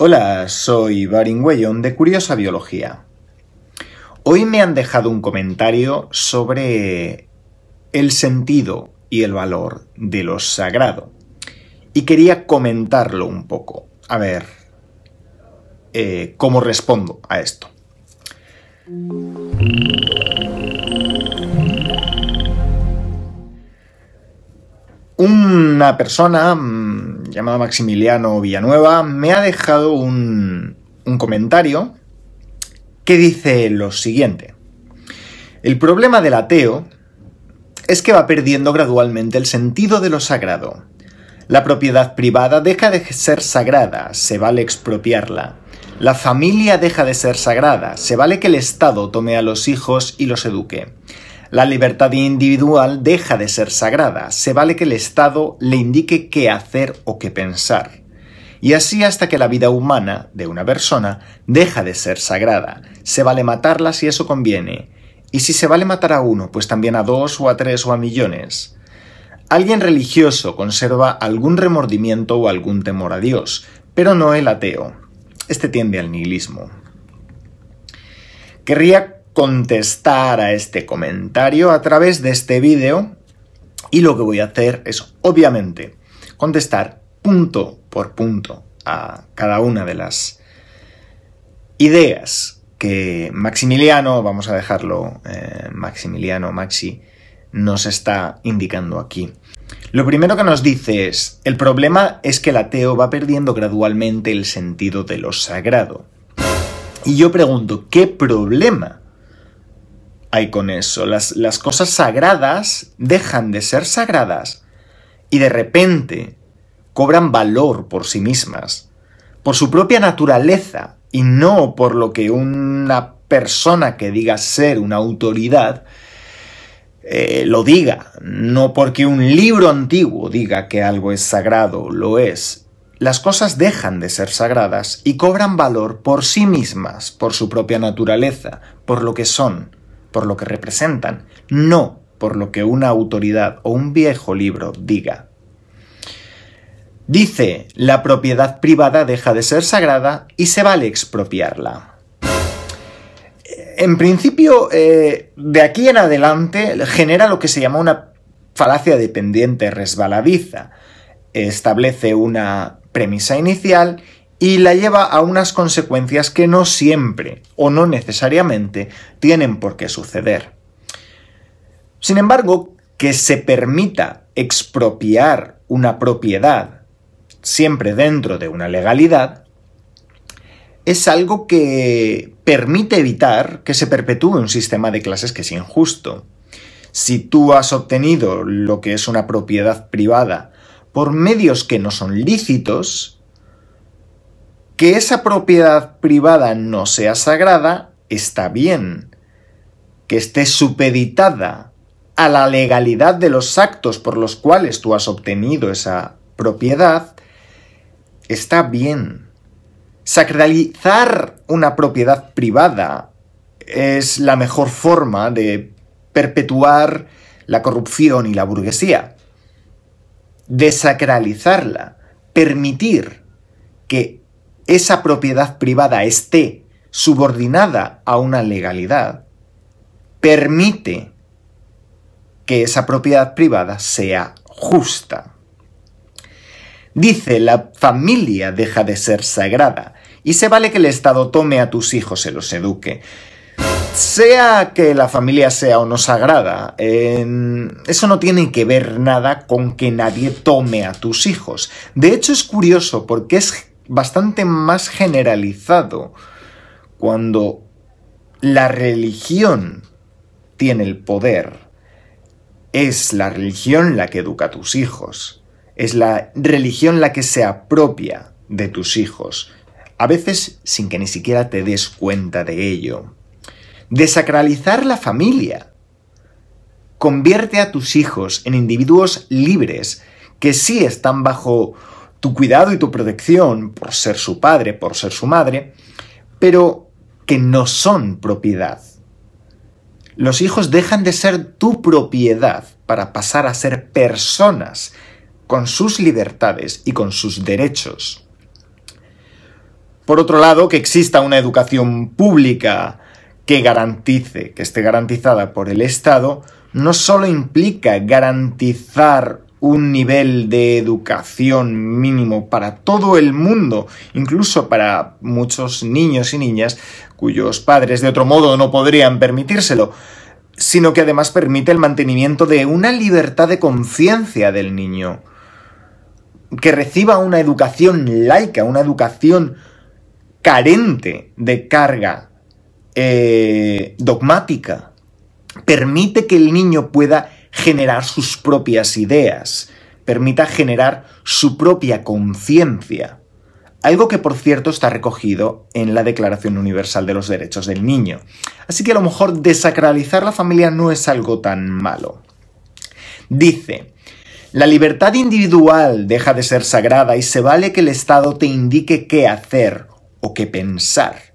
Hola, soy Barin de Curiosa Biología. Hoy me han dejado un comentario sobre el sentido y el valor de lo sagrado. Y quería comentarlo un poco. A ver, eh, ¿cómo respondo a esto? Una persona mm, llamado Maximiliano Villanueva, me ha dejado un, un comentario que dice lo siguiente. El problema del ateo es que va perdiendo gradualmente el sentido de lo sagrado. La propiedad privada deja de ser sagrada, se vale expropiarla. La familia deja de ser sagrada, se vale que el Estado tome a los hijos y los eduque. La libertad individual deja de ser sagrada, se vale que el Estado le indique qué hacer o qué pensar. Y así hasta que la vida humana de una persona deja de ser sagrada, se vale matarla si eso conviene. Y si se vale matar a uno, pues también a dos o a tres o a millones. Alguien religioso conserva algún remordimiento o algún temor a Dios, pero no el ateo. Este tiende al nihilismo. Querría contestar a este comentario a través de este vídeo y lo que voy a hacer es, obviamente, contestar punto por punto a cada una de las ideas que Maximiliano, vamos a dejarlo eh, Maximiliano, Maxi, nos está indicando aquí. Lo primero que nos dice es, el problema es que el ateo va perdiendo gradualmente el sentido de lo sagrado. Y yo pregunto, ¿qué problema hay con eso. Las, cosas sagradas dejan de ser sagradas y de repente cobran valor por sí mismas, por su propia naturaleza y no por lo que una persona que diga ser una autoridad eh, lo diga, no porque un libro antiguo diga que algo es sagrado, lo es. Las cosas dejan de ser sagradas y cobran valor por sí mismas, por su propia naturaleza, por lo que son por lo que representan, no por lo que una autoridad o un viejo libro diga. Dice, la propiedad privada deja de ser sagrada y se vale expropiarla. En principio, eh, de aquí en adelante genera lo que se llama una falacia dependiente resbaladiza. Establece una premisa inicial y la lleva a unas consecuencias que no siempre o no necesariamente tienen por qué suceder. Sin embargo, que se permita expropiar una propiedad siempre dentro de una legalidad es algo que permite evitar que se perpetúe un sistema de clases que es injusto. Si tú has obtenido lo que es una propiedad privada por medios que no son lícitos, que esa propiedad privada no sea sagrada está bien. Que esté supeditada a la legalidad de los actos por los cuales tú has obtenido esa propiedad está bien. Sacralizar una propiedad privada es la mejor forma de perpetuar la corrupción y la burguesía. Desacralizarla, permitir que esa propiedad privada esté subordinada a una legalidad, permite que esa propiedad privada sea justa. Dice, la familia deja de ser sagrada y se vale que el Estado tome a tus hijos y los eduque. Sea que la familia sea o no sagrada, eso no tiene que ver nada con que nadie tome a tus hijos. De hecho es curioso porque es bastante más generalizado cuando la religión tiene el poder. Es la religión la que educa a tus hijos. Es la religión la que se apropia de tus hijos. A veces sin que ni siquiera te des cuenta de ello. Desacralizar la familia. Convierte a tus hijos en individuos libres que sí están bajo tu cuidado y tu protección por ser su padre, por ser su madre, pero que no son propiedad. Los hijos dejan de ser tu propiedad para pasar a ser personas con sus libertades y con sus derechos. Por otro lado, que exista una educación pública que garantice, que esté garantizada por el Estado, no solo implica garantizar un nivel de educación mínimo para todo el mundo, incluso para muchos niños y niñas cuyos padres de otro modo no podrían permitírselo, sino que además permite el mantenimiento de una libertad de conciencia del niño, que reciba una educación laica, una educación carente de carga eh, dogmática, permite que el niño pueda generar sus propias ideas, permita generar su propia conciencia. Algo que, por cierto, está recogido en la Declaración Universal de los Derechos del Niño. Así que a lo mejor desacralizar la familia no es algo tan malo. Dice, la libertad individual deja de ser sagrada y se vale que el Estado te indique qué hacer o qué pensar.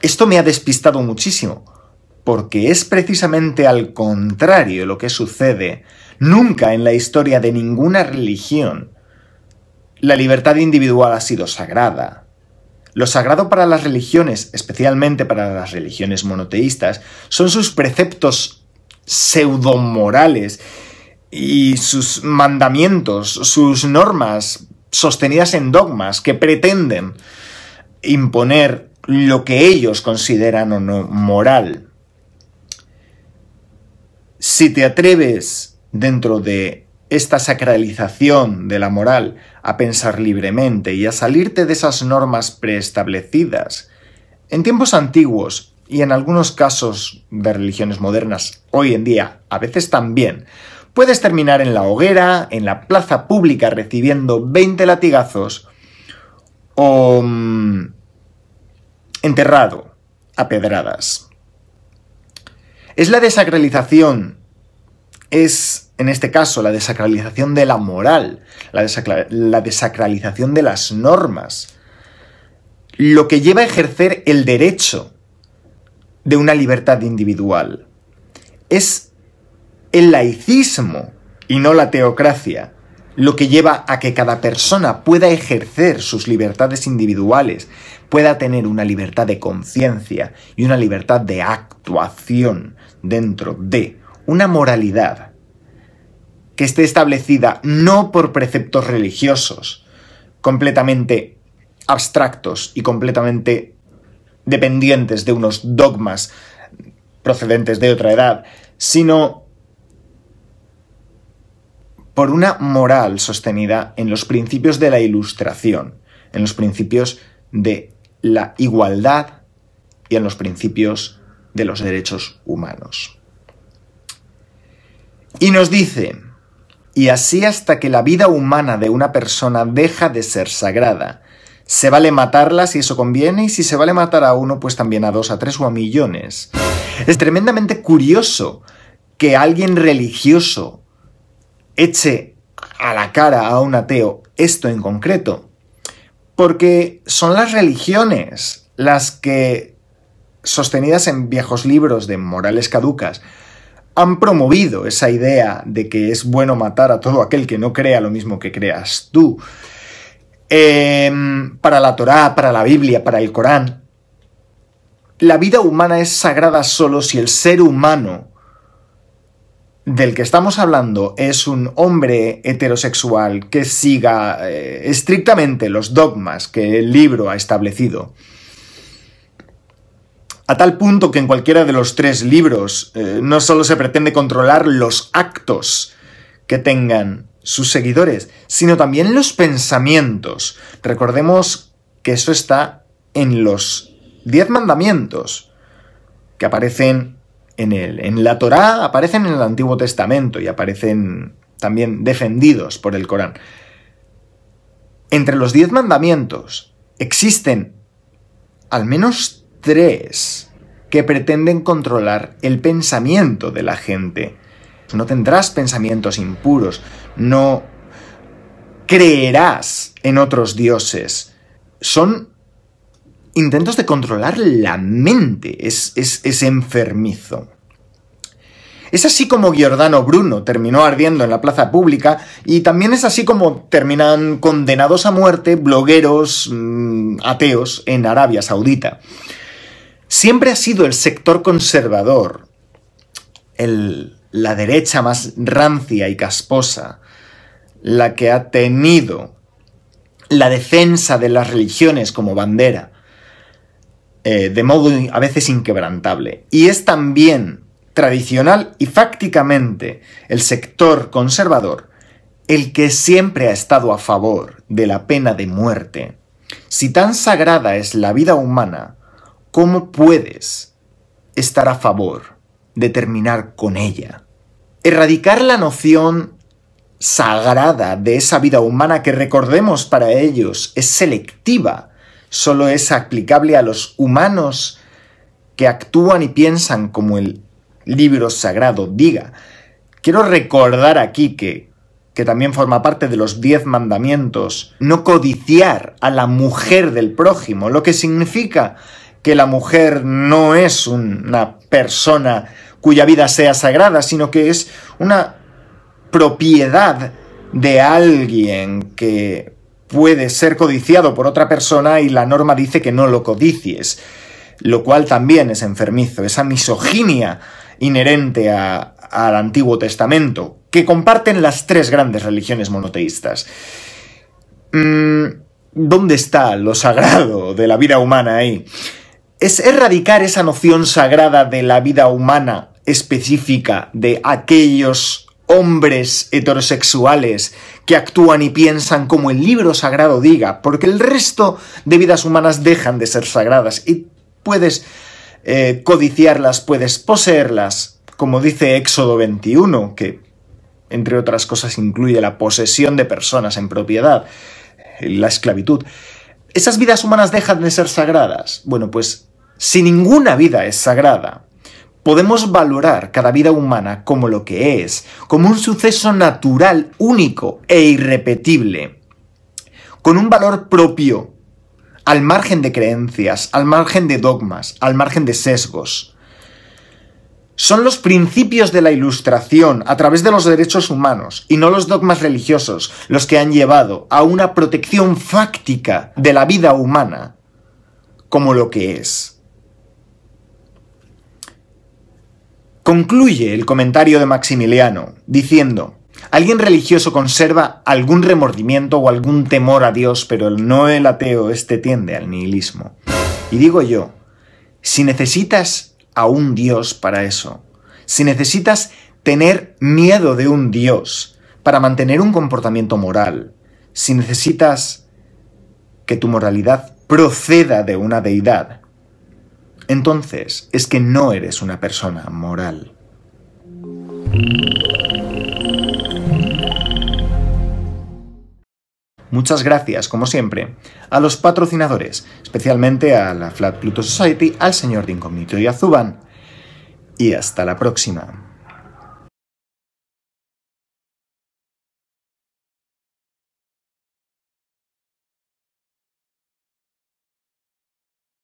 Esto me ha despistado muchísimo, porque es precisamente al contrario lo que sucede. Nunca en la historia de ninguna religión la libertad individual ha sido sagrada. Lo sagrado para las religiones, especialmente para las religiones monoteístas, son sus preceptos pseudomorales y sus mandamientos, sus normas sostenidas en dogmas que pretenden imponer lo que ellos consideran o no moral. Si te atreves dentro de esta sacralización de la moral a pensar libremente y a salirte de esas normas preestablecidas, en tiempos antiguos y en algunos casos de religiones modernas hoy en día, a veces también, puedes terminar en la hoguera, en la plaza pública recibiendo 20 latigazos o mm, enterrado a pedradas. Es la desacralización es, en este caso, la desacralización de la moral, la, la desacralización de las normas, lo que lleva a ejercer el derecho de una libertad individual. Es el laicismo y no la teocracia lo que lleva a que cada persona pueda ejercer sus libertades individuales, pueda tener una libertad de conciencia y una libertad de actuación dentro de una moralidad que esté establecida no por preceptos religiosos completamente abstractos y completamente dependientes de unos dogmas procedentes de otra edad, sino por una moral sostenida en los principios de la ilustración, en los principios de la igualdad y en los principios de los derechos humanos. Y nos dice, y así hasta que la vida humana de una persona deja de ser sagrada. Se vale matarla si eso conviene y si se vale matar a uno, pues también a dos, a tres o a millones. Es tremendamente curioso que alguien religioso eche a la cara a un ateo esto en concreto, porque son las religiones las que, sostenidas en viejos libros de morales caducas, han promovido esa idea de que es bueno matar a todo aquel que no crea lo mismo que creas tú. Em, para la Torá, para la Biblia, para el Corán, la vida humana es sagrada solo si el ser humano del que estamos hablando es un hombre heterosexual que siga eh, estrictamente los dogmas que el libro ha establecido a tal punto que en cualquiera de los tres libros eh, no solo se pretende controlar los actos que tengan sus seguidores, sino también los pensamientos. Recordemos que eso está en los diez mandamientos que aparecen en, el, en la Torá, aparecen en el Antiguo Testamento y aparecen también defendidos por el Corán. Entre los diez mandamientos existen al menos tres que pretenden controlar el pensamiento de la gente. No tendrás pensamientos impuros, no creerás en otros dioses. Son intentos de controlar la mente, es, enfermizo. Es así como Giordano Bruno terminó ardiendo en la plaza pública y también es así como terminan condenados a muerte blogueros mm, ateos en Arabia Saudita siempre ha sido el sector conservador, la derecha más rancia y casposa, la que ha tenido la defensa de las religiones como bandera, eh, de modo a veces inquebrantable. Y es también tradicional y fácticamente el sector conservador el que siempre ha estado a favor de la pena de muerte. Si tan sagrada es la vida humana, ¿Cómo puedes estar a favor de terminar con ella? Erradicar la noción sagrada de esa vida humana que recordemos para ellos es selectiva, solo es aplicable a los humanos que actúan y piensan como el libro sagrado diga. Quiero recordar aquí que, que también forma parte de los diez mandamientos, no codiciar a la mujer del prójimo, lo que significa que la mujer no es una persona cuya vida sea sagrada, sino que es una propiedad de alguien que puede ser codiciado por otra persona y la norma dice que no lo codicies, lo cual también es enfermizo, esa misoginia inherente al Antiguo Testamento, que comparten las tres grandes religiones monoteístas. Mm, ¿Dónde está lo sagrado de la vida humana ahí? es erradicar esa noción sagrada de la vida humana específica de aquellos hombres heterosexuales que actúan y piensan como el libro sagrado diga, porque el resto de vidas humanas dejan de ser sagradas y puedes eh, codiciarlas, puedes poseerlas, como dice Éxodo 21, que entre otras cosas incluye la posesión de personas en propiedad, la esclavitud. ¿Esas vidas humanas dejan de ser sagradas? Bueno, pues si ninguna vida es sagrada, podemos valorar cada vida humana como lo que es, como un suceso natural, único e irrepetible, con un valor propio, al margen de creencias, al margen de dogmas, al margen de sesgos. Son los principios de la ilustración a través de los derechos humanos y no los dogmas religiosos los que han llevado a una protección fáctica de la vida humana como lo que es. Concluye el comentario de Maximiliano diciendo, alguien religioso conserva algún remordimiento o algún temor a Dios, pero no el ateo, este tiende al nihilismo. Y digo yo, si necesitas a un Dios para eso, si necesitas tener miedo de un Dios para mantener un comportamiento moral, si necesitas que tu moralidad proceda de una deidad, entonces es que no eres una persona moral. Muchas gracias, como siempre, a los patrocinadores, especialmente a la Flat Pluto Society, al señor de Incognito y a Zuban. Y hasta la próxima.